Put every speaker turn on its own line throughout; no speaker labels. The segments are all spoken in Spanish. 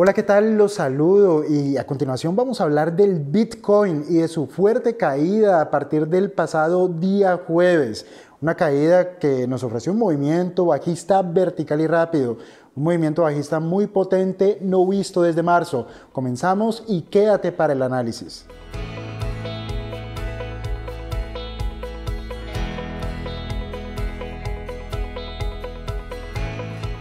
Hola, ¿qué tal? Los saludo y a continuación vamos a hablar del Bitcoin y de su fuerte caída a partir del pasado día jueves. Una caída que nos ofreció un movimiento bajista vertical y rápido, un movimiento bajista muy potente no visto desde marzo. Comenzamos y quédate para el análisis.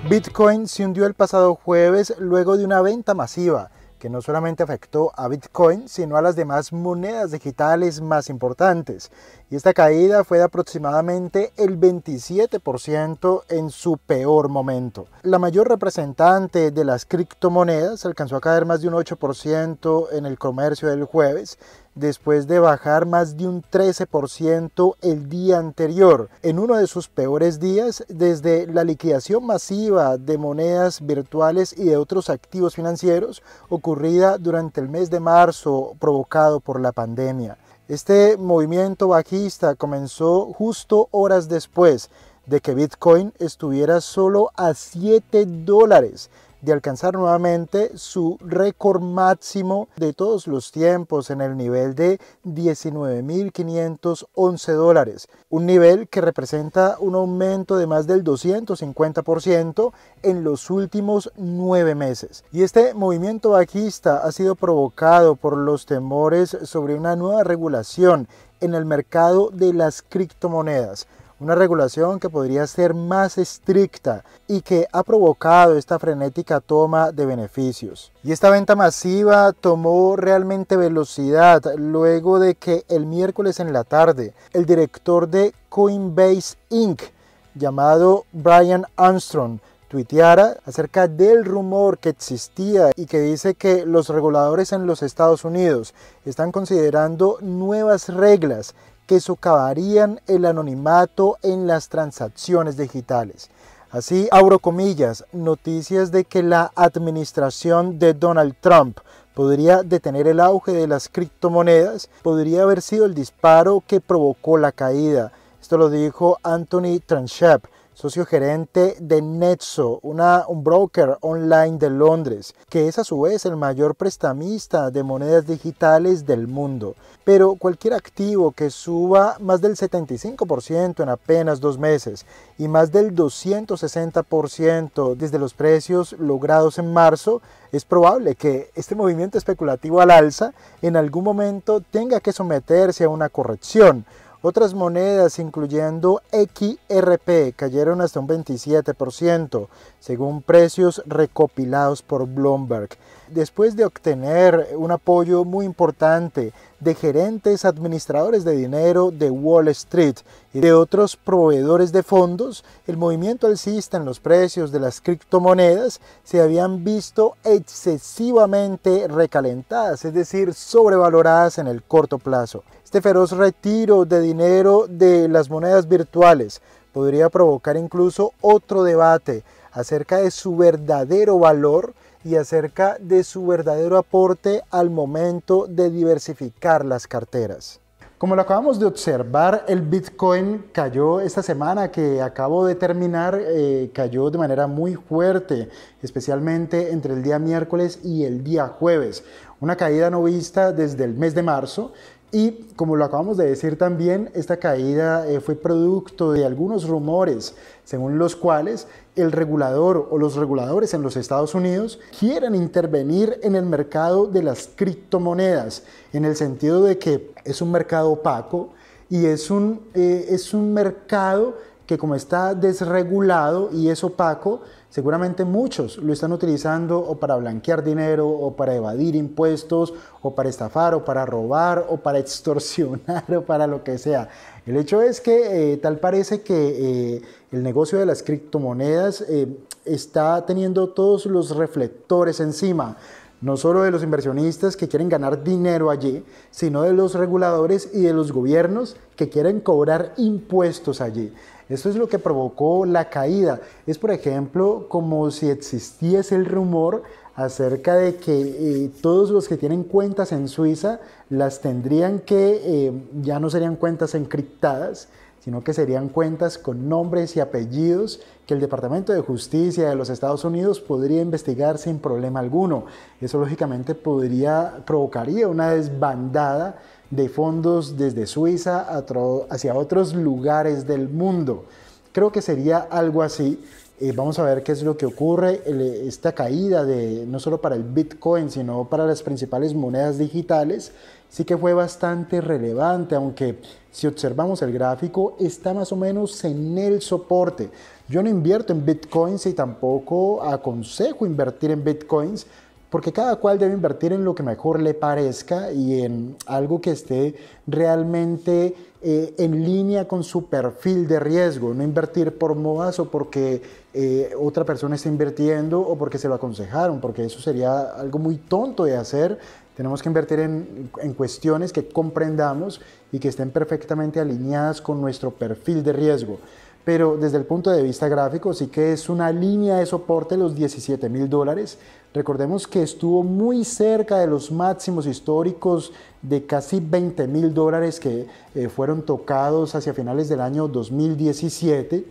Bitcoin se hundió el pasado jueves luego de una venta masiva que no solamente afectó a Bitcoin, sino a las demás monedas digitales más importantes. Y esta caída fue de aproximadamente el 27% en su peor momento. La mayor representante de las criptomonedas alcanzó a caer más de un 8% en el comercio del jueves, después de bajar más de un 13% el día anterior, en uno de sus peores días desde la liquidación masiva de monedas virtuales y de otros activos financieros ocurrida durante el mes de marzo provocado por la pandemia. Este movimiento bajista comenzó justo horas después de que Bitcoin estuviera solo a 7 dólares de alcanzar nuevamente su récord máximo de todos los tiempos en el nivel de 19.511 dólares, un nivel que representa un aumento de más del 250% en los últimos nueve meses. Y este movimiento bajista ha sido provocado por los temores sobre una nueva regulación en el mercado de las criptomonedas una regulación que podría ser más estricta y que ha provocado esta frenética toma de beneficios. Y esta venta masiva tomó realmente velocidad luego de que el miércoles en la tarde el director de Coinbase Inc., llamado Brian Armstrong, tuiteara acerca del rumor que existía y que dice que los reguladores en los Estados Unidos están considerando nuevas reglas que socavarían el anonimato en las transacciones digitales. Así, abro comillas, noticias de que la administración de Donald Trump podría detener el auge de las criptomonedas, podría haber sido el disparo que provocó la caída. Esto lo dijo Anthony Tranchep, socio gerente de Netso, una, un broker online de Londres, que es a su vez el mayor prestamista de monedas digitales del mundo. Pero cualquier activo que suba más del 75% en apenas dos meses y más del 260% desde los precios logrados en marzo, es probable que este movimiento especulativo al alza en algún momento tenga que someterse a una corrección otras monedas, incluyendo XRP, cayeron hasta un 27%, según precios recopilados por Bloomberg después de obtener un apoyo muy importante de gerentes administradores de dinero de Wall Street y de otros proveedores de fondos, el movimiento alcista en los precios de las criptomonedas se habían visto excesivamente recalentadas, es decir, sobrevaloradas en el corto plazo. Este feroz retiro de dinero de las monedas virtuales podría provocar incluso otro debate acerca de su verdadero valor y acerca de su verdadero aporte al momento de diversificar las carteras. Como lo acabamos de observar, el Bitcoin cayó esta semana que acabo de terminar, eh, cayó de manera muy fuerte, especialmente entre el día miércoles y el día jueves. Una caída no vista desde el mes de marzo y como lo acabamos de decir también, esta caída eh, fue producto de algunos rumores según los cuales el regulador o los reguladores en los Estados Unidos quieran intervenir en el mercado de las criptomonedas, en el sentido de que es un mercado opaco y es un, eh, es un mercado que como está desregulado y es opaco, seguramente muchos lo están utilizando o para blanquear dinero, o para evadir impuestos, o para estafar, o para robar, o para extorsionar, o para lo que sea. El hecho es que eh, tal parece que eh, el negocio de las criptomonedas eh, está teniendo todos los reflectores encima no solo de los inversionistas que quieren ganar dinero allí, sino de los reguladores y de los gobiernos que quieren cobrar impuestos allí. Esto es lo que provocó la caída. Es, por ejemplo, como si existiese el rumor acerca de que eh, todos los que tienen cuentas en Suiza las tendrían que, eh, ya no serían cuentas encriptadas, sino que serían cuentas con nombres y apellidos que el Departamento de Justicia de los Estados Unidos podría investigar sin problema alguno. Eso lógicamente podría, provocaría una desbandada de fondos desde Suiza hacia otros lugares del mundo. Creo que sería algo así eh, vamos a ver qué es lo que ocurre, eh, esta caída de no solo para el Bitcoin, sino para las principales monedas digitales, sí que fue bastante relevante, aunque si observamos el gráfico está más o menos en el soporte. Yo no invierto en Bitcoins y tampoco aconsejo invertir en Bitcoins, porque cada cual debe invertir en lo que mejor le parezca y en algo que esté realmente eh, en línea con su perfil de riesgo, no invertir por modas o porque eh, otra persona está invirtiendo o porque se lo aconsejaron, porque eso sería algo muy tonto de hacer. Tenemos que invertir en, en cuestiones que comprendamos y que estén perfectamente alineadas con nuestro perfil de riesgo pero desde el punto de vista gráfico sí que es una línea de soporte los 17 mil dólares Recordemos que estuvo muy cerca de los máximos históricos de casi 20 mil dólares que eh, fueron tocados hacia finales del año 2017.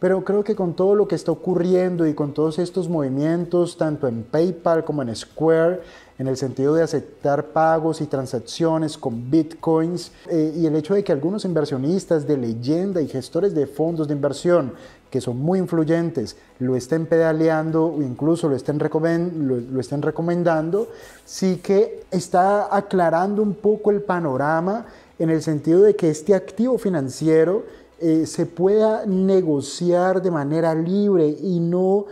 Pero creo que con todo lo que está ocurriendo y con todos estos movimientos, tanto en PayPal como en Square, en el sentido de aceptar pagos y transacciones con bitcoins eh, y el hecho de que algunos inversionistas de leyenda y gestores de fondos de inversión que son muy influyentes lo estén pedaleando o incluso lo estén, recomendando, sí que está aclarando un poco el panorama en el sentido de que este activo financiero eh, se pueda negociar de manera libre y no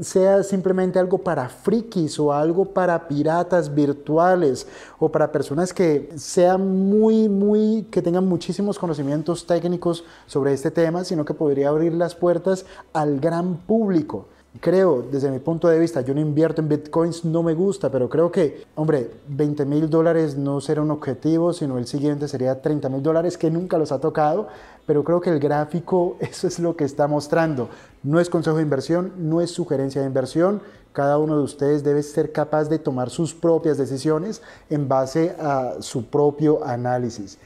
sea simplemente algo para frikis o algo para piratas virtuales o para personas que sean muy, muy, que tengan muchísimos conocimientos técnicos sobre este tema, sino que podría abrir las puertas al gran público creo, desde mi punto de vista, yo no invierto en bitcoins, no me gusta, pero creo que, hombre, 20 mil dólares no será un objetivo, sino el siguiente sería 30 mil dólares, que nunca los ha tocado, pero creo que el gráfico, eso es lo que está mostrando. No es consejo de inversión, no es sugerencia de inversión. Cada uno de ustedes debe ser capaz de tomar sus propias decisiones en base a su propio análisis.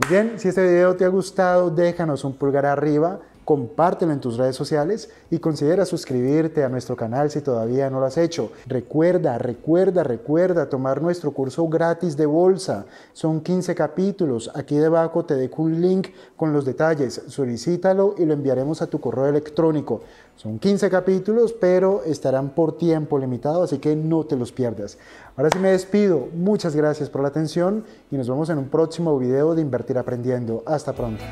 Muy bien, si este video te ha gustado, déjanos un pulgar arriba compártelo en tus redes sociales y considera suscribirte a nuestro canal si todavía no lo has hecho. Recuerda, recuerda, recuerda tomar nuestro curso gratis de bolsa. Son 15 capítulos. Aquí debajo te dejo un link con los detalles. Solicítalo y lo enviaremos a tu correo electrónico. Son 15 capítulos, pero estarán por tiempo limitado, así que no te los pierdas. Ahora sí me despido. Muchas gracias por la atención y nos vemos en un próximo video de Invertir Aprendiendo. Hasta pronto.